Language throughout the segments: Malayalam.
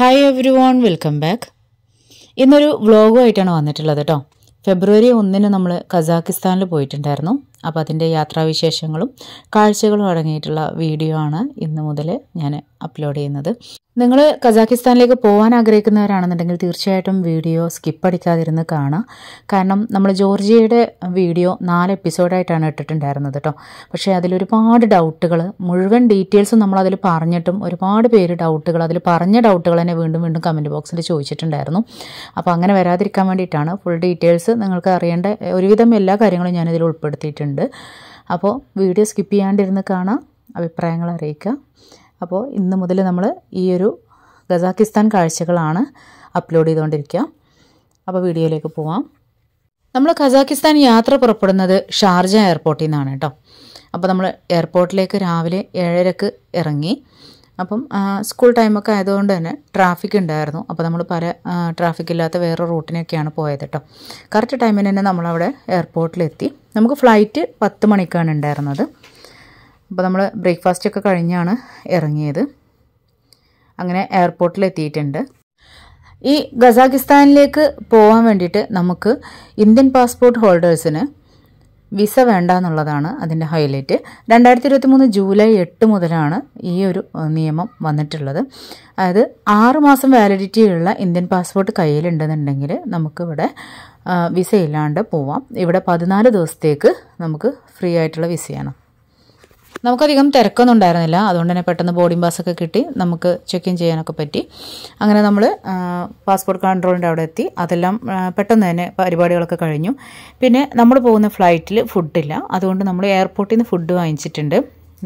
hi everyone welcome back ഇന്നൊരു വ്ളോഗുമായിട്ടാണ് വന്നിട്ടുള്ളത് കേട്ടോ ഫെബ്രുവരി ഒന്നിന് നമ്മൾ കസാക്കിസ്ഥാനിൽ പോയിട്ടുണ്ടായിരുന്നു അപ്പോൾ അതിൻ്റെ യാത്രാവിശേഷങ്ങളും കാഴ്ചകളും അടങ്ങിയിട്ടുള്ള വീഡിയോ ആണ് ഇന്ന് മുതൽ ഞാൻ അപ്ലോഡ് ചെയ്യുന്നത് നിങ്ങൾ കസാഖിസ്ഥാനിലേക്ക് പോകാൻ ആഗ്രഹിക്കുന്നവരാണെന്നുണ്ടെങ്കിൽ തീർച്ചയായിട്ടും വീഡിയോ സ്കിപ്പ് അടിക്കാതിരുന്ന് കാണുക കാരണം നമ്മൾ ജോർജിയയുടെ വീഡിയോ നാല് എപ്പിസോഡായിട്ടാണ് ഇട്ടിട്ടുണ്ടായിരുന്നത് കേട്ടോ പക്ഷേ അതിലൊരുപാട് ഡൗട്ടുകൾ മുഴുവൻ ഡീറ്റെയിൽസും നമ്മൾ പറഞ്ഞിട്ടും ഒരുപാട് പേര് ഡൗട്ടുകൾ അതിൽ പറഞ്ഞ ഡൗട്ടുകൾ തന്നെ വീണ്ടും വീണ്ടും കമൻറ്റ് ബോക്സിൽ ചോദിച്ചിട്ടുണ്ടായിരുന്നു അപ്പോൾ അങ്ങനെ വരാതിരിക്കാൻ വേണ്ടിയിട്ടാണ് ഫുൾ ഡീറ്റെയിൽസ് നിങ്ങൾക്ക് അറിയേണ്ട ഒരുവിധം എല്ലാ കാര്യങ്ങളും ഞാനിതിൽ ഉൾപ്പെടുത്തിയിട്ടുണ്ട് ഉണ്ട് അപ്പോൾ വീഡിയോ സ്കിപ്പ് ചെയ്യാണ്ടിരുന്ന് കാണാം അഭിപ്രായങ്ങൾ അറിയിക്കുക അപ്പോൾ ഇന്ന് മുതൽ നമ്മൾ ഈ ഒരു ഖസാക്കിസ്ഥാൻ കാഴ്ചകളാണ് അപ്ലോഡ് ചെയ്തുകൊണ്ടിരിക്കുക അപ്പോൾ വീഡിയോയിലേക്ക് പോവാം നമ്മൾ ഖസാക്കിസ്ഥാൻ യാത്ര പുറപ്പെടുന്നത് ഷാർജ എയർപോർട്ടിൽ നിന്നാണ് കേട്ടോ അപ്പോൾ നമ്മൾ എയർപോർട്ടിലേക്ക് രാവിലെ ഏഴരക്ക് ഇറങ്ങി അപ്പം സ്കൂൾ ടൈമൊക്കെ ആയതുകൊണ്ട് തന്നെ ട്രാഫിക് ഉണ്ടായിരുന്നു അപ്പോൾ നമ്മൾ പല ട്രാഫിക് ഇല്ലാത്ത വേറെ റൂട്ടിനൊക്കെയാണ് പോയത് കേട്ടോ കറക്റ്റ് ടൈമിന് തന്നെ നമ്മളവിടെ എയർപോർട്ടിലെത്തി നമുക്ക് ഫ്ലൈറ്റ് പത്ത് മണിക്കാണ് ഉണ്ടായിരുന്നത് അപ്പോൾ നമ്മൾ ബ്രേക്ക്ഫാസ്റ്റൊക്കെ കഴിഞ്ഞാണ് ഇറങ്ങിയത് അങ്ങനെ എയർപോർട്ടിലെത്തിയിട്ടുണ്ട് ഈ ഖസാക്കിസ്ഥാനിലേക്ക് പോകാൻ വേണ്ടിയിട്ട് നമുക്ക് ഇന്ത്യൻ പാസ്പോർട്ട് ഹോൾഡേഴ്സിന് വിസ വേണ്ട എന്നുള്ളതാണ് അതിൻ്റെ ഹൈലൈറ്റ് രണ്ടായിരത്തി ഇരുപത്തി മൂന്ന് ജൂലൈ എട്ട് മുതലാണ് ഈ ഒരു നിയമം വന്നിട്ടുള്ളത് അതായത് ആറുമാസം വാലിഡിറ്റിയുള്ള ഇന്ത്യൻ പാസ്പോർട്ട് കയ്യിലുണ്ടെന്നുണ്ടെങ്കിൽ നമുക്കിവിടെ വിസ ഇല്ലാണ്ട് പോവാം ഇവിടെ പതിനാല് ദിവസത്തേക്ക് നമുക്ക് ഫ്രീ ആയിട്ടുള്ള വിസയാണ് നമുക്കധികം തിരക്കൊന്നും ഉണ്ടായിരുന്നില്ല അതുകൊണ്ട് തന്നെ പെട്ടെന്ന് ബോർഡിംഗ് പാസ്സൊക്കെ കിട്ടി നമുക്ക് ചെക്ക് ഇൻ ചെയ്യാനൊക്കെ പറ്റി അങ്ങനെ നമ്മൾ പാസ്പോർട്ട് കൺട്രോളിൻ്റെ അവിടെ എത്തി അതെല്ലാം പെട്ടെന്ന് തന്നെ പരിപാടികളൊക്കെ കഴിഞ്ഞു പിന്നെ നമ്മൾ പോകുന്ന ഫ്ലൈറ്റിൽ ഫുഡില്ല അതുകൊണ്ട് നമ്മൾ എയർപോർട്ടിൽ നിന്ന് ഫുഡ് വാങ്ങിച്ചിട്ടുണ്ട്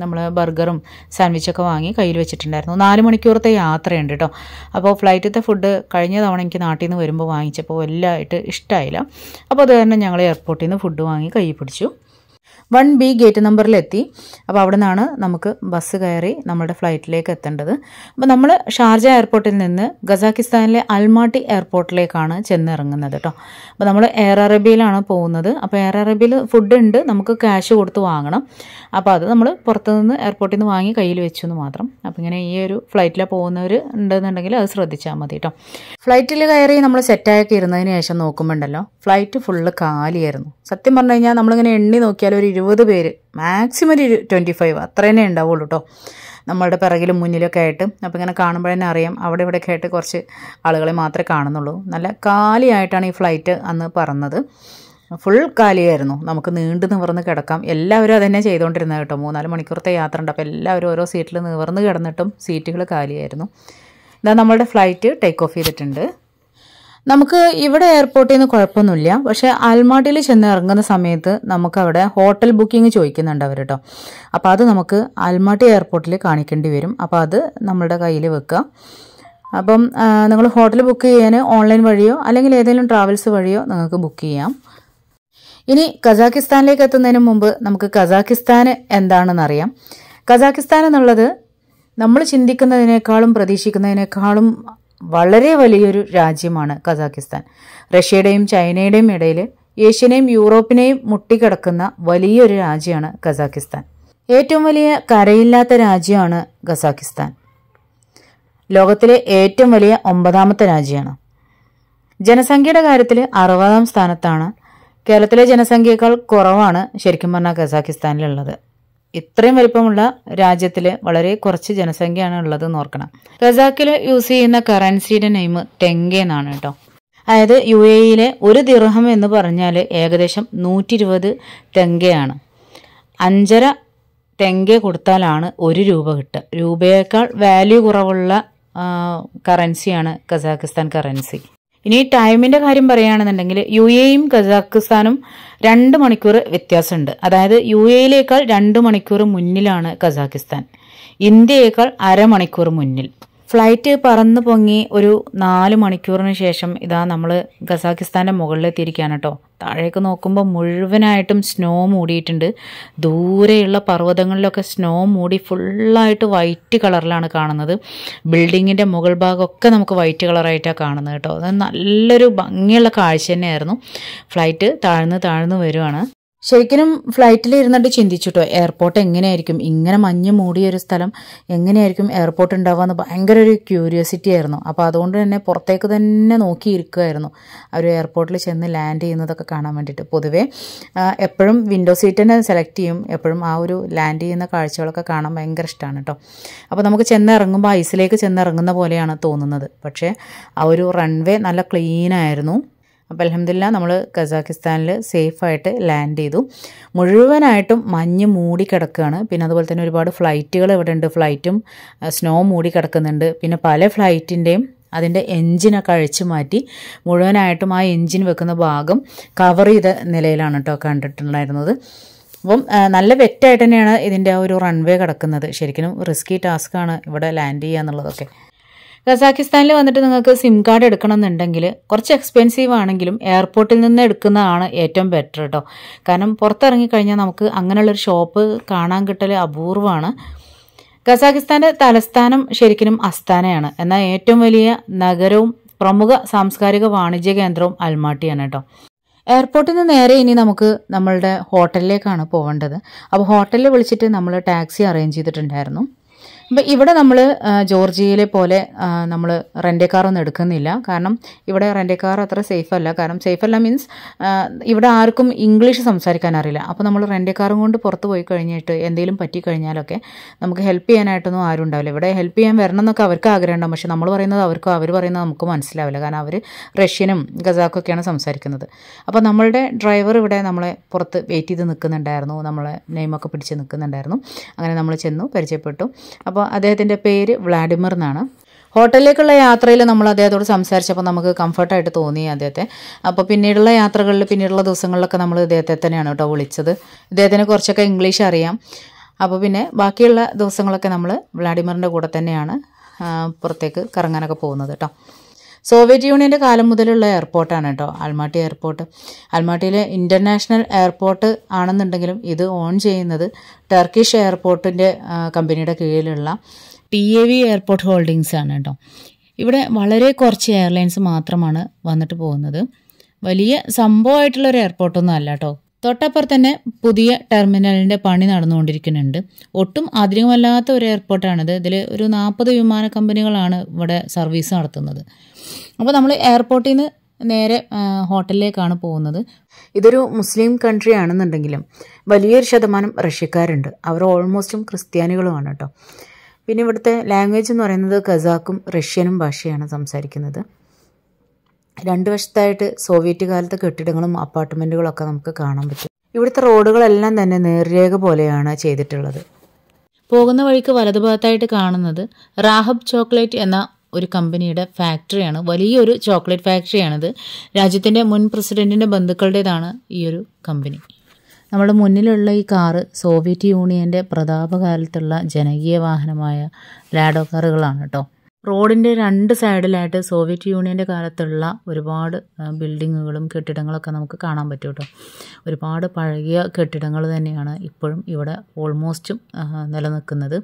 നമ്മൾ ബർഗറും സാൻഡ്വിച്ചൊക്കെ വാങ്ങി കയ്യിൽ വെച്ചിട്ടുണ്ടായിരുന്നു നാല് മണിക്കൂറത്തെ യാത്രയുണ്ട് കേട്ടോ അപ്പോൾ ഫ്ലൈറ്റിലത്തെ ഫുഡ് കഴിഞ്ഞ തവണ എനിക്ക് നാട്ടിൽ നിന്ന് വരുമ്പോൾ വാങ്ങിച്ചപ്പോൾ വലുതായിട്ട് ഇഷ്ടമായില്ല അപ്പോൾ അത് തന്നെ ഞങ്ങൾ എയർപോർട്ടിൽ നിന്ന് ഫുഡ് വാങ്ങി കൈ പിടിച്ചു വൺ ബി ഗേറ്റ് നമ്പറിലെത്തി അപ്പോൾ അവിടെ നിന്നാണ് നമുക്ക് ബസ് കയറി നമ്മുടെ ഫ്ലൈറ്റിലേക്ക് എത്തേണ്ടത് അപ്പോൾ നമ്മൾ ഷാർജ എയർപോർട്ടിൽ നിന്ന് ഗസാക്കിസ്ഥാനിലെ അൽമാട്ടി എയർപോർട്ടിലേക്കാണ് ചെന്നിറങ്ങുന്നത് കേട്ടോ അപ്പോൾ നമ്മൾ എയർ അറേബ്യയിലാണ് പോകുന്നത് അപ്പോൾ എയർ അറേബ്യയിൽ ഫുഡ് ഉണ്ട് നമുക്ക് ക്യാഷ് കൊടുത്ത് വാങ്ങണം അപ്പോൾ അത് നമ്മൾ പുറത്തുനിന്ന് എയർപോർട്ടിൽ നിന്ന് വാങ്ങി കയ്യിൽ വെച്ചു എന്ന് മാത്രം അപ്പോൾ ഇങ്ങനെ ഈ ഒരു ഫ്ലൈറ്റിലെ പോകുന്നവർ ഉണ്ടെന്നുണ്ടെങ്കിൽ അത് ശ്രദ്ധിച്ചാൽ മതി കേട്ടോ ഫ്ലൈറ്റിൽ കയറി നമ്മൾ സെറ്റാക്കി ഇരുന്നതിന് ശേഷം നോക്കുമ്പോണ്ടല്ലോ ഫ്ലൈറ്റ് ഫുള്ള് കാലിയായിരുന്നു സത്യം പറഞ്ഞു കഴിഞ്ഞാൽ നമ്മളിങ്ങനെ എണ്ണി നോക്കിയാൽ ഒരു ഇരുപത് പേര് മാക്സിമം ഒരു ട്വൻറ്റി ഫൈവ് അത്ര തന്നെ ഉണ്ടാവുള്ളൂ കേട്ടോ നമ്മളുടെ പിറകിലും മുന്നിലൊക്കെ ആയിട്ട് അപ്പോൾ ഇങ്ങനെ കാണുമ്പോൾ തന്നെ അറിയാം അവിടെ ഇവിടെ ആയിട്ട് കുറച്ച് ആളുകളെ മാത്രമേ കാണുന്നുള്ളൂ നല്ല കാലിയായിട്ടാണ് ഈ ഫ്ലൈറ്റ് അന്ന് പറന്നത് ഫുൾ കാലിയായിരുന്നു നമുക്ക് നീണ്ടു നിവർന്ന് കിടക്കാം എല്ലാവരും അതന്നെ ചെയ്തുകൊണ്ടിരുന്നത് കേട്ടോ മൂന്നാല് മണിക്കൂറത്തെ യാത്ര ഉണ്ട് അപ്പോൾ എല്ലാവരും ഓരോ സീറ്റിൽ നിവർന്ന് കിടന്നിട്ടും സീറ്റുകൾ കാലിയായിരുന്നു എന്നാൽ നമ്മളുടെ ഫ്ലൈറ്റ് ടേക്ക് ഓഫ് ചെയ്തിട്ടുണ്ട് നമുക്ക് ഇവിടെ എയർപോർട്ടിൽ നിന്ന് കുഴപ്പമൊന്നുമില്ല പക്ഷേ ആൽമാട്ടിൽ ചെന്ന് ഇറങ്ങുന്ന സമയത്ത് നമുക്ക് അവിടെ ഹോട്ടൽ ബുക്കിംഗ് ചോദിക്കുന്നുണ്ട് അവർ കേട്ടോ അപ്പോൾ അത് നമുക്ക് ആൽമാട്ടി എയർപോർട്ടിൽ കാണിക്കേണ്ടി വരും അപ്പോൾ അത് നമ്മുടെ കയ്യിൽ വെക്കുക അപ്പം നിങ്ങൾ ഹോട്ടൽ ബുക്ക് ചെയ്യാൻ ഓൺലൈൻ വഴിയോ അല്ലെങ്കിൽ ഏതെങ്കിലും ട്രാവൽസ് വഴിയോ നിങ്ങൾക്ക് ബുക്ക് ചെയ്യാം ഇനി കസാക്കിസ്ഥാനിലേക്ക് എത്തുന്നതിന് മുമ്പ് നമുക്ക് കസാക്കിസ്ഥാൻ എന്താണെന്ന് അറിയാം കസാക്കിസ്ഥാൻ എന്നുള്ളത് നമ്മൾ ചിന്തിക്കുന്നതിനേക്കാളും പ്രതീക്ഷിക്കുന്നതിനേക്കാളും വളരെ വലിയൊരു രാജ്യമാണ് കസാക്കിസ്ഥാൻ റഷ്യയുടെയും ചൈനയുടെയും ഇടയിൽ ഏഷ്യനെയും യൂറോപ്പിനെയും മുട്ടിക്കിടക്കുന്ന വലിയൊരു രാജ്യമാണ് കസാക്കിസ്ഥാൻ ഏറ്റവും വലിയ കരയില്ലാത്ത രാജ്യമാണ് കസാക്കിസ്ഥാൻ ലോകത്തിലെ ഏറ്റവും വലിയ ഒമ്പതാമത്തെ രാജ്യമാണ് ജനസംഖ്യയുടെ കാര്യത്തിൽ അറുപതാം സ്ഥാനത്താണ് കേരളത്തിലെ ജനസംഖ്യയേക്കാൾ കുറവാണ് ശരിക്കും പറഞ്ഞാൽ കസാക്കിസ്ഥാനിലുള്ളത് ഇത്രയും വലിപ്പമുള്ള രാജ്യത്തിൽ വളരെ കുറച്ച് ജനസംഖ്യയാണ് ഉള്ളത് എന്ന് ഓർക്കണം റസാക്കിൽ യൂസ് ചെയ്യുന്ന കറൻസിയുടെ നെയിം ടെങ്കെ എന്നാണ് കേട്ടോ അതായത് യു ഇയിലെ ഒരു ദിർഹം എന്ന് പറഞ്ഞാൽ ഏകദേശം നൂറ്റി ഇരുപത് തെങ്കയാണ് അഞ്ചര തെങ്ക കൊടുത്താലാണ് ഒരു രൂപ കിട്ടുക രൂപയേക്കാൾ വാല്യൂ കുറവുള്ള കറൻസിയാണ് കസാഖിസ്ഥാൻ കറൻസി ഇനി ടൈമിന്റെ കാര്യം പറയുകയാണെന്നുണ്ടെങ്കിൽ യു എയും കസാഖിസ്ഥാനും രണ്ട് മണിക്കൂർ വ്യത്യാസമുണ്ട് അതായത് യു എയിലേക്കാൾ രണ്ട് മണിക്കൂർ മുന്നിലാണ് കസാഖിസ്ഥാൻ ഇന്ത്യയേക്കാൾ അരമണിക്കൂർ മുന്നിൽ ഫ്ലൈറ്റ് പറന്ന് പൊങ്ങി ഒരു നാല് മണിക്കൂറിന് ശേഷം ഇതാ നമ്മൾ ഖസാക്കിസ്ഥാൻ്റെ മുകളിലെത്തിയിരിക്കുകയാണ് കേട്ടോ താഴേക്ക് നോക്കുമ്പോൾ മുഴുവനായിട്ടും സ്നോ മൂടിയിട്ടുണ്ട് ദൂരെയുള്ള പർവ്വതങ്ങളിലൊക്കെ സ്നോ മൂടി ഫുള്ളായിട്ട് വൈറ്റ് കളറിലാണ് കാണുന്നത് ബിൽഡിങ്ങിൻ്റെ മുകൾ ഭാഗമൊക്കെ നമുക്ക് വൈറ്റ് കളറായിട്ടാണ് കാണുന്നത് കേട്ടോ അത് നല്ലൊരു ഭംഗിയുള്ള കാഴ്ച തന്നെയായിരുന്നു ഫ്ലൈറ്റ് താഴ്ന്ന് താഴ്ന്ന് വരുവാണ് ശരിക്കും ഫ്ലൈറ്റിൽ ഇരുന്നിട്ട് ചിന്തിച്ചിട്ടോ എയർപോർട്ട് എങ്ങനെയായിരിക്കും ഇങ്ങനെ മഞ്ഞ് മൂടിയ ഒരു സ്ഥലം എങ്ങനെയായിരിക്കും എയർപോർട്ട് ഉണ്ടാവുക എന്ന് ഭയങ്കര ഒരു ക്യൂരിയോസിറ്റി ആയിരുന്നു അപ്പോൾ അതുകൊണ്ട് തന്നെ പുറത്തേക്ക് തന്നെ നോക്കിയിരിക്കുമായിരുന്നു അവർ എയർപോർട്ടിൽ ചെന്ന് ലാൻഡ് ചെയ്യുന്നതൊക്കെ കാണാൻ വേണ്ടിയിട്ട് പൊതുവേ എപ്പോഴും വിൻഡോ സീറ്റ് തന്നെ സെലക്ട് ചെയ്യും എപ്പോഴും ആ ഒരു ലാൻഡ് ചെയ്യുന്ന കാഴ്ചകളൊക്കെ കാണാൻ ഭയങ്കര ഇഷ്ടമാണ് കേട്ടോ അപ്പോൾ നമുക്ക് ചെന്നിറങ്ങുമ്പോൾ ഐസിലേക്ക് ചെന്നിറങ്ങുന്ന പോലെയാണ് തോന്നുന്നത് പക്ഷേ ആ ഒരു റൺവേ നല്ല ക്ലീൻ ആയിരുന്നു അപ്പോൾ അലഹമില്ല നമ്മൾ കസാക്കിസ്ഥാനിൽ സേഫായിട്ട് ലാൻഡ് ചെയ്തു മുഴുവനായിട്ടും മഞ്ഞ് മൂടി കിടക്കുകയാണ് പിന്നെ അതുപോലെ തന്നെ ഒരുപാട് ഫ്ലൈറ്റുകൾ ഇവിടെ ഉണ്ട് ഫ്ലൈറ്റും സ്നോ മൂടി കിടക്കുന്നുണ്ട് പിന്നെ പല ഫ്ലൈറ്റിൻ്റെയും അതിൻ്റെ എൻജിനൊക്കെ അഴിച്ചു മാറ്റി മുഴുവനായിട്ടും ആ എൻജിൻ വെക്കുന്ന ഭാഗം കവർ ചെയ്ത നിലയിലാണ് കേട്ടോ കണ്ടിട്ടുണ്ടായിരുന്നത് അപ്പം നല്ല വെറ്റായിട്ട് തന്നെയാണ് ഇതിൻ്റെ ആ ഒരു റൺവേ കിടക്കുന്നത് ശരിക്കും റിസ്കി ടാസ്ക്കാണ് ഇവിടെ ലാൻഡ് ചെയ്യുക എന്നുള്ളതൊക്കെ കസാഖിസ്ഥാനിൽ വന്നിട്ട് നിങ്ങൾക്ക് സിം കാർഡ് എന്നുണ്ടെങ്കിൽ കുറച്ച് എക്സ്പെൻസീവ് ആണെങ്കിലും എയർപോർട്ടിൽ നിന്ന് എടുക്കുന്നതാണ് ഏറ്റവും ബെറ്റർ കേട്ടോ കാരണം പുറത്തിറങ്ങി കഴിഞ്ഞാൽ നമുക്ക് അങ്ങനെയുള്ളൊരു ഷോപ്പ് കാണാൻ കിട്ടൽ അപൂർവമാണ് കസാഖിസ്ഥാൻ്റെ തലസ്ഥാനം ശരിക്കും അസ്താനയാണ് എന്നാൽ ഏറ്റവും വലിയ നഗരവും പ്രമുഖ സാംസ്കാരിക വാണിജ്യ കേന്ദ്രവും അൽമാട്ടിയാണ് കേട്ടോ എയർപോർട്ടിൽ നിന്ന് നേരെ ഇനി നമുക്ക് നമ്മളുടെ ഹോട്ടലിലേക്കാണ് പോകേണ്ടത് അപ്പോൾ ഹോട്ടലിൽ വിളിച്ചിട്ട് നമ്മൾ ടാക്സി അറേഞ്ച് ചെയ്തിട്ടുണ്ടായിരുന്നു അപ്പം ഇവിടെ നമ്മൾ ജോർജിയയിലെ പോലെ നമ്മൾ റെൻ്റെ കാറൊന്നും എടുക്കുന്നില്ല കാരണം ഇവിടെ റെൻ്റെ കാർ അത്ര സേഫ് അല്ല കാരണം സേഫ് അല്ല മീൻസ് ഇവിടെ ആർക്കും ഇംഗ്ലീഷ് സംസാരിക്കാൻ അറിയില്ല അപ്പോൾ നമ്മൾ റെൻ്റെ കാറും കൊണ്ട് പുറത്ത് പോയി കഴിഞ്ഞിട്ട് എന്തെങ്കിലും പറ്റിക്കഴിഞ്ഞാലൊക്കെ നമുക്ക് ഹെൽപ്പ് ചെയ്യാനായിട്ടൊന്നും ആരും ഉണ്ടാവില്ല ഇവിടെ ഹെൽപ്പ് ചെയ്യാൻ വരണം എന്നൊക്കെ അവർക്ക് ആഗ്രഹമുണ്ടാകും പക്ഷെ നമ്മൾ പറയുന്നത് അവർക്കും അവർ പറയുന്നത് നമുക്ക് മനസ്സിലാവില്ല കാരണം അവർ റഷ്യനും ഒക്കെയാണ് സംസാരിക്കുന്നത് അപ്പോൾ നമ്മളുടെ ഡ്രൈവർ ഇവിടെ നമ്മളെ പുറത്ത് വെയിറ്റ് ചെയ്ത് നിൽക്കുന്നുണ്ടായിരുന്നു നമ്മളെ നെയിമൊക്കെ പിടിച്ച് നിൽക്കുന്നുണ്ടായിരുന്നു അങ്ങനെ നമ്മൾ ചെന്നു പരിചയപ്പെട്ടു അപ്പോൾ അദ്ദേഹത്തിൻ്റെ പേര് വ്ളാഡിമിർ എന്നാണ് ഹോട്ടലിലേക്കുള്ള യാത്രയിൽ നമ്മൾ അദ്ദേഹത്തോട് സംസാരിച്ചപ്പോൾ നമുക്ക് കംഫർട്ടായിട്ട് തോന്നി അദ്ദേഹത്തെ അപ്പോൾ പിന്നീടുള്ള യാത്രകളിൽ പിന്നീടുള്ള ദിവസങ്ങളിലൊക്കെ നമ്മൾ ഇദ്ദേഹത്തെ തന്നെയാണ് കേട്ടോ വിളിച്ചത് ഇദ്ദേഹത്തിന് കുറച്ചൊക്കെ ഇംഗ്ലീഷ് അറിയാം അപ്പോൾ പിന്നെ ബാക്കിയുള്ള ദിവസങ്ങളൊക്കെ നമ്മൾ വ്ളാഡിമിറിൻ്റെ കൂടെ തന്നെയാണ് പുറത്തേക്ക് കറങ്ങാനൊക്കെ പോകുന്നത് കേട്ടോ സോവിയറ്റ് യൂണിയൻ്റെ കാലം മുതലുള്ള എയർപോർട്ടാണ് കേട്ടോ അൽമാട്ടി എയർപോർട്ട് അൽമാട്ടിയിലെ ഇൻ്റർനാഷണൽ എയർപോർട്ട് ആണെന്നുണ്ടെങ്കിലും ഇത് ഓൺ ചെയ്യുന്നത് ടർക്കിഷ് എയർപോർട്ടിൻ്റെ കമ്പനിയുടെ കീഴിലുള്ള T A V airport holdings ആണ് കേട്ടോ ഇവിടെ വളരെ കുറച്ച് എയർലൈൻസ് മാത്രമാണ് വന്നിട്ട് പോകുന്നത് വലിയ സംഭവമായിട്ടുള്ളൊരു എയർപോർട്ടൊന്നും അല്ല കേട്ടോ തൊട്ടപ്പുറം തന്നെ പുതിയ ടെർമിനലിൻ്റെ പണി നടന്നുകൊണ്ടിരിക്കുന്നുണ്ട് ഒട്ടും ആധുനികമല്ലാത്ത ഒരു എയർപോർട്ടാണിത് ഇതിൽ ഒരു നാൽപ്പത് വിമാന കമ്പനികളാണ് ഇവിടെ സർവീസ് നടത്തുന്നത് അപ്പോൾ നമ്മൾ എയർപോർട്ടിൽ നിന്ന് നേരെ ഹോട്ടലിലേക്കാണ് പോകുന്നത് ഇതൊരു മുസ്ലിം കൺട്രി ആണെന്നുണ്ടെങ്കിലും വലിയൊരു ശതമാനം റഷ്യക്കാരുണ്ട് അവർ ഓൾമോസ്റ്റും ക്രിസ്ത്യാനികളുമാണ് കേട്ടോ പിന്നെ ഇവിടുത്തെ ലാംഗ്വേജ് എന്ന് പറയുന്നത് കസാക്കും റഷ്യനും ഭാഷയാണ് സംസാരിക്കുന്നത് രണ്ട് വശത്തായിട്ട് സോവിയറ്റ് കാലത്തെ കെട്ടിടങ്ങളും ഒക്കെ നമുക്ക് കാണാൻ പറ്റും ഇവിടുത്തെ റോഡുകളെല്ലാം തന്നെ നേർരേഖ പോലെയാണ് ചെയ്തിട്ടുള്ളത് പോകുന്ന വഴിക്ക് വലതുഭാഗത്തായിട്ട് കാണുന്നത് റാഹബ് ചോക്ലേറ്റ് എന്ന ഒരു കമ്പനിയുടെ ഫാക്ടറിയാണ് വലിയൊരു ചോക്ലേറ്റ് ഫാക്ടറിയാണിത് രാജ്യത്തിൻ്റെ മുൻ പ്രസിഡന്റിൻ്റെ ബന്ധുക്കളുടേതാണ് ഈ ഒരു കമ്പനി നമ്മുടെ മുന്നിലുള്ള ഈ കാറ് സോവിയറ്റ് യൂണിയൻ്റെ പ്രതാപകാലത്തുള്ള ജനകീയ വാഹനമായ ലാഡോ കാറുകളാണ് കേട്ടോ റോഡിൻ്റെ രണ്ട് സൈഡിലായിട്ട് സോവിയറ്റ് യൂണിയൻ്റെ കാലത്തുള്ള ഒരുപാട് ബിൽഡിങ്ങുകളും കെട്ടിടങ്ങളൊക്കെ നമുക്ക് കാണാൻ പറ്റും കേട്ടോ ഒരുപാട് പഴകിയ കെട്ടിടങ്ങൾ തന്നെയാണ് ഇപ്പോഴും ഇവിടെ ഓൾമോസ്റ്റും നിലനിൽക്കുന്നത്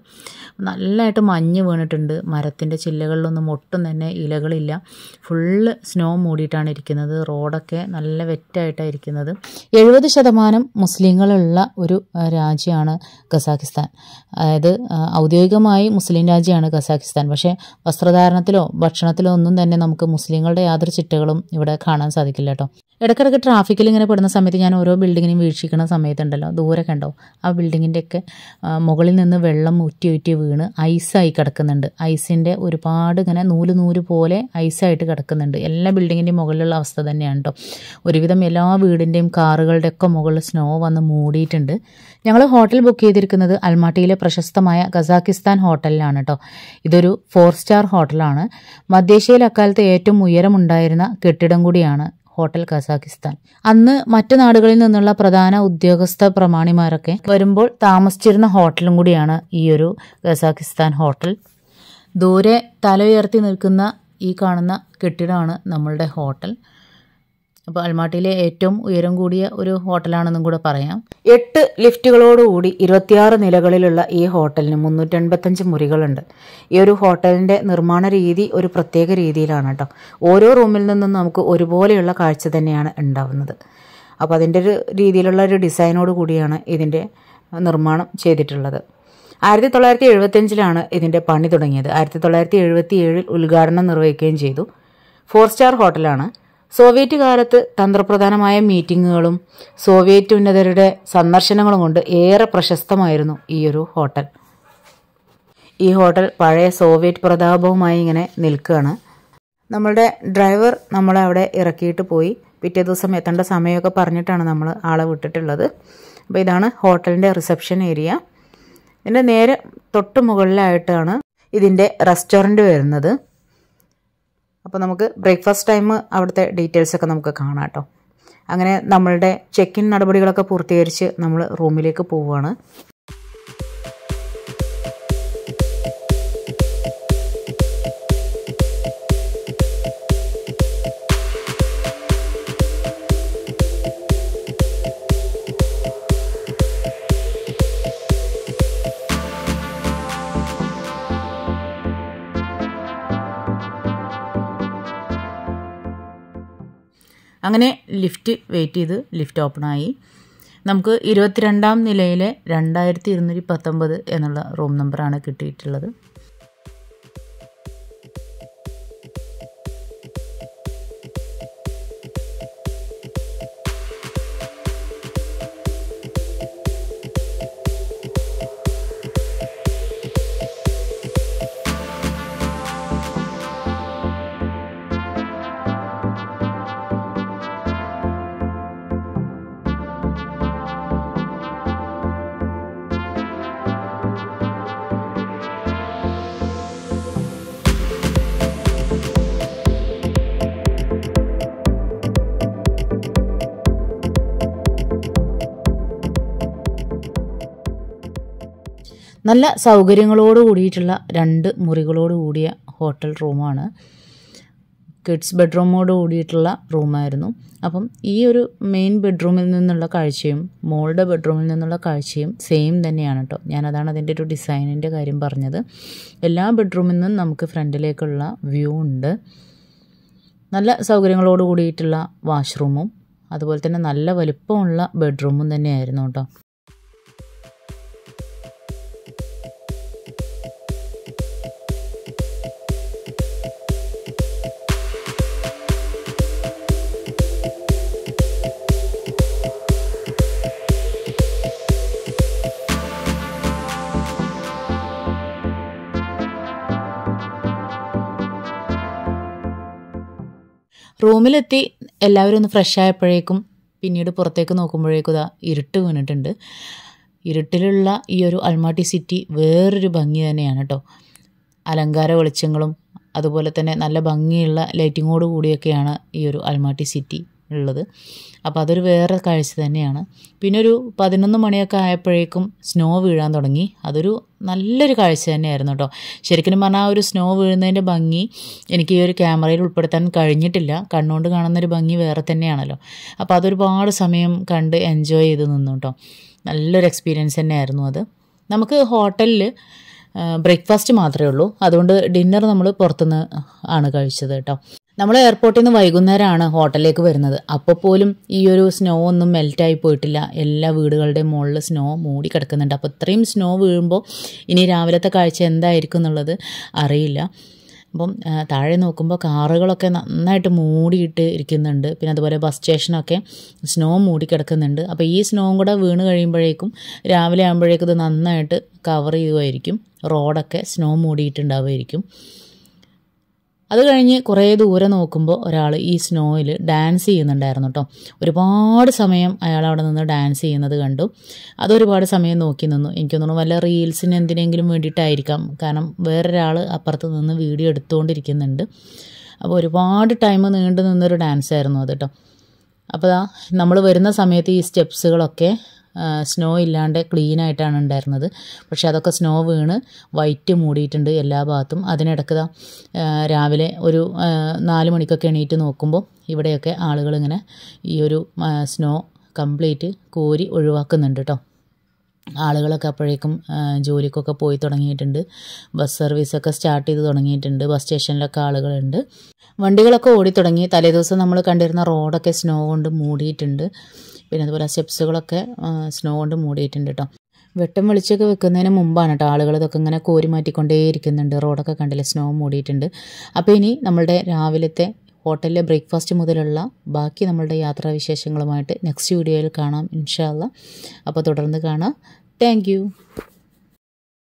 നല്ലതായിട്ട് മഞ്ഞ് വീണിട്ടുണ്ട് മരത്തിൻ്റെ ചില്ലകളിലൊന്നും ഒട്ടും തന്നെ ഇലകളില്ല ഫുള്ള് സ്നോ മൂടിയിട്ടാണ് ഇരിക്കുന്നത് റോഡൊക്കെ നല്ല വെറ്റായിട്ടാണ് ഇരിക്കുന്നത് എഴുപത് ശതമാനം മുസ്ലിങ്ങളുള്ള ഒരു രാജ്യമാണ് കസാഖിസ്ഥാൻ അതായത് ഔദ്യോഗികമായി മുസ്ലിം രാജ്യമാണ് കസാഖിസ്ഥാൻ പക്ഷേ വസ്ത്രധാരണത്തിലോ ഭക്ഷണത്തിലോ ഒന്നും തന്നെ നമുക്ക് മുസ്ലിങ്ങളുടെ യാതൊരു ചിട്ടകളും ഇവിടെ കാണാൻ സാധിക്കില്ല കേട്ടോ ഇടയ്ക്കിടയ്ക്ക് ട്രാഫിക്കിൽ ഇങ്ങനെ പെടുന്ന സമയത്ത് ഞാൻ ഓരോ ബിൽഡിങ്ങിനും വീക്ഷിക്കുന്ന സമയത്തുണ്ടല്ലോ ദൂരെ കണ്ടോ ആ ഒക്കെ മുകളിൽ നിന്ന് വെള്ളം ഊറ്റി ഊറ്റി വീണ് ഐസായി കിടക്കുന്നുണ്ട് ഐസിൻ്റെ ഒരുപാട് ഇങ്ങനെ നൂല് നൂല് പോലെ ഐസായിട്ട് കിടക്കുന്നുണ്ട് എല്ലാ ബിൽഡിങ്ങിൻ്റെയും മുകളിലുള്ള അവസ്ഥ തന്നെയാണ് കേട്ടോ ഒരുവിധം എല്ലാ വീടിൻ്റെയും കാറുകളുടെ ഒക്കെ മുകളിൽ സ്നോ വന്ന് മൂടിയിട്ടുണ്ട് ഞങ്ങൾ ഹോട്ടൽ ബുക്ക് ചെയ്തിരിക്കുന്നത് അൽമാട്ടിയിലെ പ്രശസ്തമായ ഖസാക്കിസ്ഥാൻ ഹോട്ടലിലാണ് കേട്ടോ ഇതൊരു ഫോർ സ്റ്റാർ ഹോട്ടലാണ് മധ്യേഷ്യയിൽ അക്കാലത്ത് ഏറ്റവും ഉയരമുണ്ടായിരുന്ന കെട്ടിടം കൂടിയാണ് ഹോട്ടൽ കസാഖിസ്ഥാൻ അന്ന് മറ്റു നാടുകളിൽ നിന്നുള്ള പ്രധാന ഉദ്യോഗസ്ഥ പ്രമാണിമാരൊക്കെ വരുമ്പോൾ താമസിച്ചിരുന്ന ഹോട്ടലും കൂടിയാണ് ഈ ഒരു കസാഖിസ്ഥാൻ ഹോട്ടൽ ദൂരെ തല ഉയർത്തി നിൽക്കുന്ന ഈ കാണുന്ന കെട്ടിടമാണ് നമ്മളുടെ ഹോട്ടൽ അപ്പോൾ അൽമാട്ടിയിലെ ഏറ്റവും ഉയരം കൂടിയ ഒരു ഹോട്ടലാണെന്നും കൂടെ പറയാം എട്ട് ലിഫ്റ്റുകളോടുകൂടി ഇരുപത്തിയാറ് നിലകളിലുള്ള ഈ ഹോട്ടലിന് മുന്നൂറ്റൻപത്തഞ്ച് മുറികളുണ്ട് ഈ ഒരു ഹോട്ടലിൻ്റെ നിർമ്മാണ രീതി ഒരു പ്രത്യേക രീതിയിലാണ് കേട്ടോ ഓരോ റൂമിൽ നിന്നും നമുക്ക് ഒരുപോലെയുള്ള കാഴ്ച തന്നെയാണ് ഉണ്ടാവുന്നത് അപ്പോൾ അതിൻ്റെ ഒരു രീതിയിലുള്ള ഒരു ഡിസൈനോട് കൂടിയാണ് ഇതിൻ്റെ നിർമ്മാണം ചെയ്തിട്ടുള്ളത് ആയിരത്തി തൊള്ളായിരത്തി എഴുപത്തഞ്ചിലാണ് ഇതിൻ്റെ പണി തുടങ്ങിയത് ആയിരത്തി തൊള്ളായിരത്തി എഴുപത്തി ഏഴിൽ ഉദ്ഘാടനം നിർവഹിക്കുകയും ചെയ്തു ഫോർ സ്റ്റാർ ഹോട്ടലാണ് സോവിയറ്റ് കാലത്ത് തന്ത്രപ്രധാനമായ മീറ്റിങ്ങുകളും സോവിയറ്റ് ഉന്നതരുടെ സന്ദർശനങ്ങളും കൊണ്ട് ഏറെ പ്രശസ്തമായിരുന്നു ഈ ഒരു ഹോട്ടൽ ഈ ഹോട്ടൽ പഴയ സോവിയറ്റ് പ്രതാപവുമായി ഇങ്ങനെ നിൽക്കുകയാണ് നമ്മളുടെ ഡ്രൈവർ നമ്മളെ അവിടെ ഇറക്കിയിട്ട് പോയി പിറ്റേ ദിവസം എത്തേണ്ട സമയമൊക്കെ പറഞ്ഞിട്ടാണ് നമ്മൾ ആളെ വിട്ടിട്ടുള്ളത് അപ്പോൾ ഇതാണ് ഹോട്ടലിൻ്റെ റിസപ്ഷൻ ഏരിയ ഇതിൻ്റെ നേരെ തൊട്ട് മുകളിലായിട്ടാണ് ഇതിൻ്റെ റെസ്റ്റോറൻറ്റ് വരുന്നത് അപ്പോൾ നമുക്ക് ബ്രേക്ക്ഫാസ്റ്റ് ടൈം അവിടുത്തെ ഒക്കെ നമുക്ക് കാണാം കേട്ടോ അങ്ങനെ നമ്മളുടെ ചെക്ക് ഇൻ നടപടികളൊക്കെ പൂർത്തീകരിച്ച് നമ്മൾ റൂമിലേക്ക് പോവുകയാണ് അങ്ങനെ ലിഫ്റ്റ് വെയിറ്റ് ചെയ്ത് ലിഫ്റ്റ് ഓപ്പണായി നമുക്ക് ഇരുപത്തിരണ്ടാം നിലയിലെ രണ്ടായിരത്തി ഇരുന്നൂറ്റി പത്തൊമ്പത് എന്നുള്ള റൂം നമ്പറാണ് കിട്ടിയിട്ടുള്ളത് നല്ല സൗകര്യങ്ങളോട് കൂടിയിട്ടുള്ള രണ്ട് മുറികളോട് കൂടിയ ഹോട്ടൽ റൂമാണ് കിഡ്സ് ബെഡ്റൂമോട് കൂടിയിട്ടുള്ള റൂമായിരുന്നു അപ്പം ഈ ഒരു മെയിൻ ബെഡ്റൂമിൽ നിന്നുള്ള കാഴ്ചയും മോളുടെ ബെഡ്റൂമിൽ നിന്നുള്ള കാഴ്ചയും സെയിം തന്നെയാണ് കേട്ടോ ഞാനതാണ് അതിൻ്റെ ഒരു ഡിസൈനിൻ്റെ കാര്യം പറഞ്ഞത് എല്ലാ ബെഡ്റൂമിൽ നിന്നും നമുക്ക് ഫ്രണ്ടിലേക്കുള്ള വ്യൂ ഉണ്ട് നല്ല സൗകര്യങ്ങളോട് കൂടിയിട്ടുള്ള വാഷ്റൂമും അതുപോലെ തന്നെ നല്ല വലുപ്പമുള്ള ബെഡ്റൂമും തന്നെയായിരുന്നു കേട്ടോ റൂമിലെത്തി എല്ലാവരും ഒന്ന് ഫ്രഷ് ആയപ്പോഴേക്കും പിന്നീട് പുറത്തേക്ക് നോക്കുമ്പോഴേക്കും ഇതാ ഇരുട്ട് വീണിട്ടുണ്ട് ഇരുട്ടിലുള്ള ഈ ഒരു അൽമാട്ടി സിറ്റി വേറൊരു ഭംഗി തന്നെയാണ് കേട്ടോ അലങ്കാര വെളിച്ചങ്ങളും അതുപോലെ തന്നെ നല്ല ഭംഗിയുള്ള ലൈറ്റിങ്ങോട് കൂടിയൊക്കെയാണ് ഈ ഒരു അൽമാട്ടി സിറ്റി ഉള്ളത് അപ്പോൾ അതൊരു വേറെ കാഴ്ച തന്നെയാണ് പിന്നെ ഒരു പതിനൊന്ന് മണിയൊക്കെ ആയപ്പോഴേക്കും സ്നോ വീഴാൻ തുടങ്ങി അതൊരു നല്ലൊരു കാഴ്ച തന്നെയായിരുന്നു കേട്ടോ ശരിക്കും പറഞ്ഞാൽ ആ ഒരു സ്നോ വീഴുന്നതിൻ്റെ ഭംഗി എനിക്ക് ഈ ഒരു ക്യാമറയിൽ ഉൾപ്പെടുത്താൻ കഴിഞ്ഞിട്ടില്ല കണ്ണുകൊണ്ട് കാണുന്നൊരു ഭംഗി വേറെ തന്നെയാണല്ലോ അപ്പോൾ അതൊരുപാട് സമയം കണ്ട് എൻജോയ് ചെയ്ത് നിന്നു കേട്ടോ നല്ലൊരു എക്സ്പീരിയൻസ് തന്നെയായിരുന്നു അത് നമുക്ക് ഹോട്ടലിൽ ബ്രേക്ക്ഫാസ്റ്റ് മാത്രമേ ഉള്ളൂ അതുകൊണ്ട് ഡിന്നർ നമ്മൾ പുറത്തുനിന്ന് ആണ് കഴിച്ചത് കേട്ടോ നമ്മൾ എയർപോർട്ടിൽ നിന്ന് വൈകുന്നേരമാണ് ഹോട്ടലിലേക്ക് വരുന്നത് അപ്പോൾ പോലും ഈ ഒരു സ്നോ ഒന്നും മെൽറ്റായി പോയിട്ടില്ല എല്ലാ വീടുകളുടെയും മുകളിൽ സ്നോ മൂടി കിടക്കുന്നുണ്ട് അപ്പോൾ ഇത്രയും സ്നോ വീഴുമ്പോൾ ഇനി രാവിലത്തെ കാഴ്ച എന്തായിരിക്കും എന്നുള്ളത് അറിയില്ല അപ്പം താഴെ നോക്കുമ്പോൾ കാറുകളൊക്കെ നന്നായിട്ട് മൂടിയിട്ട് ഇരിക്കുന്നുണ്ട് പിന്നെ അതുപോലെ ബസ് സ്റ്റേഷനൊക്കെ സ്നോ മൂടി അപ്പോൾ ഈ സ്നോവും കൂടെ വീണ് കഴിയുമ്പോഴേക്കും രാവിലെ ആകുമ്പോഴേക്കും ഇത് നന്നായിട്ട് കവർ ചെയ്യുമായിരിക്കും റോഡൊക്കെ സ്നോ മൂടിയിട്ടുണ്ടാവുമായിരിക്കും അത് കഴിഞ്ഞ് കുറേ ദൂരെ നോക്കുമ്പോൾ ഒരാൾ ഈ സ്നോയിൽ ഡാൻസ് ചെയ്യുന്നുണ്ടായിരുന്നു കേട്ടോ ഒരുപാട് സമയം അയാൾ അവിടെ നിന്ന് ഡാൻസ് ചെയ്യുന്നത് കണ്ടു അതൊരുപാട് സമയം നോക്കി നിന്നു എനിക്ക് തോന്നുന്നു വല്ല റീൽസിന് എന്തിനെങ്കിലും വേണ്ടിയിട്ടായിരിക്കാം കാരണം വേറൊരാൾ അപ്പുറത്ത് നിന്ന് വീഡിയോ എടുത്തുകൊണ്ടിരിക്കുന്നുണ്ട് അപ്പോൾ ഒരുപാട് ടൈം നീണ്ടു നിന്നൊരു ഡാൻസ് ആയിരുന്നു അത് കേട്ടോ അപ്പോൾ നമ്മൾ വരുന്ന സമയത്ത് ഈ സ്റ്റെപ്സുകളൊക്കെ സ്നോ ഇല്ലാണ്ട് ക്ലീൻ ആയിട്ടാണ് ഉണ്ടായിരുന്നത് പക്ഷെ അതൊക്കെ സ്നോ വീണ് വൈറ്റ് മൂടിയിട്ടുണ്ട് എല്ലാ ഭാഗത്തും അതിനിടക്ക് രാവിലെ ഒരു നാല് മണിക്കൊക്കെ എണീറ്റ് നോക്കുമ്പോൾ ഇവിടെയൊക്കെ ആളുകളിങ്ങനെ ഈ ഒരു സ്നോ കംപ്ലീറ്റ് കോരി ഒഴിവാക്കുന്നുണ്ട് കേട്ടോ ആളുകളൊക്കെ അപ്പോഴേക്കും ജോലിക്കൊക്കെ പോയി തുടങ്ങിയിട്ടുണ്ട് ബസ് സർവീസൊക്കെ സ്റ്റാർട്ട് ചെയ്ത് തുടങ്ങിയിട്ടുണ്ട് ബസ് സ്റ്റേഷനിലൊക്കെ ആളുകളുണ്ട് വണ്ടികളൊക്കെ ഓടി തുടങ്ങി തലേദിവസം നമ്മൾ കണ്ടിരുന്ന റോഡൊക്കെ സ്നോ കൊണ്ട് മൂടിയിട്ടുണ്ട് പിന്നെ അതുപോലെ സ്റ്റെപ്സുകളൊക്കെ സ്നോ കൊണ്ട് മൂടിയിട്ടുണ്ട് കേട്ടോ വെട്ടം വെളിച്ചൊക്കെ വെക്കുന്നതിന് മുമ്പാണ് കേട്ടോ ആളുകൾ ഇതൊക്കെ ഇങ്ങനെ കോരി മാറ്റിക്കൊണ്ടേയിരിക്കുന്നുണ്ട് റോഡൊക്കെ കണ്ടില്ല സ്നോ മൂടിയിട്ടുണ്ട് അപ്പോൾ ഇനി നമ്മളുടെ രാവിലത്തെ ഹോട്ടലിലെ ബ്രേക്ക്ഫാസ്റ്റ് മുതലുള്ള ബാക്കി നമ്മളുടെ യാത്രാവിശേഷങ്ങളുമായിട്ട് നെക്സ്റ്റ് വീഡിയോയിൽ കാണാം ഇൻഷാല്ല അപ്പോൾ തുടർന്ന് കാണാം താങ്ക്